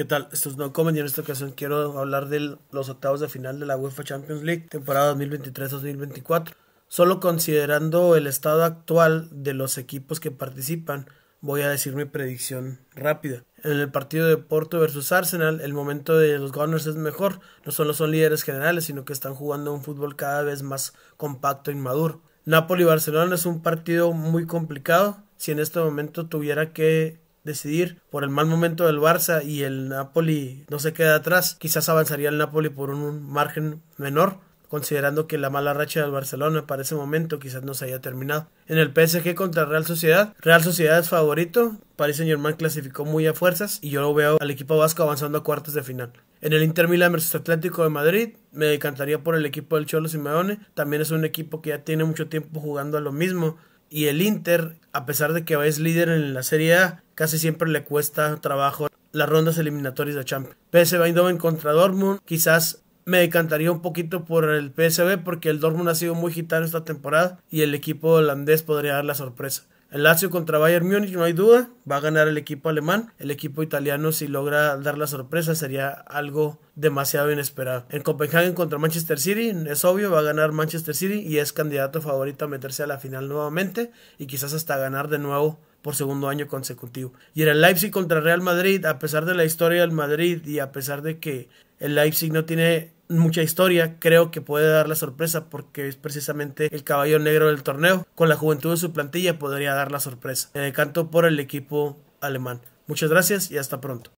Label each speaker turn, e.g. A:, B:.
A: ¿Qué tal? Esto es No Comen y en esta ocasión quiero hablar de los octavos de final de la UEFA Champions League, temporada 2023-2024. Solo considerando el estado actual de los equipos que participan, voy a decir mi predicción rápida. En el partido de Porto versus Arsenal, el momento de los Gunners es mejor. No solo son líderes generales, sino que están jugando un fútbol cada vez más compacto y maduro. Napoli-Barcelona es un partido muy complicado. Si en este momento tuviera que decidir por el mal momento del Barça y el Napoli no se queda atrás, quizás avanzaría el Napoli por un margen menor, considerando que la mala racha del Barcelona para ese momento quizás no se haya terminado. En el PSG contra Real Sociedad, Real Sociedad es favorito, Paris Saint Germain clasificó muy a fuerzas y yo lo veo al equipo vasco avanzando a cuartos de final. En el Inter Milan versus Atlético de Madrid, me encantaría por el equipo del Cholo Simeone, también es un equipo que ya tiene mucho tiempo jugando a lo mismo, y el Inter, a pesar de que es líder en la Serie A, casi siempre le cuesta trabajo las rondas eliminatorias de Champions. PSV Eindhoven contra Dortmund, quizás me encantaría un poquito por el PSV porque el Dortmund ha sido muy gitano esta temporada y el equipo holandés podría dar la sorpresa. El Lazio contra Bayern Múnich, no hay duda, va a ganar el equipo alemán. El equipo italiano, si logra dar la sorpresa, sería algo demasiado inesperado. En Copenhagen contra Manchester City, es obvio, va a ganar Manchester City y es candidato favorito a meterse a la final nuevamente y quizás hasta ganar de nuevo por segundo año consecutivo. Y en el Leipzig contra Real Madrid, a pesar de la historia del Madrid y a pesar de que el Leipzig no tiene mucha historia, creo que puede dar la sorpresa porque es precisamente el caballo negro del torneo. Con la juventud de su plantilla podría dar la sorpresa. Me canto por el equipo alemán. Muchas gracias y hasta pronto.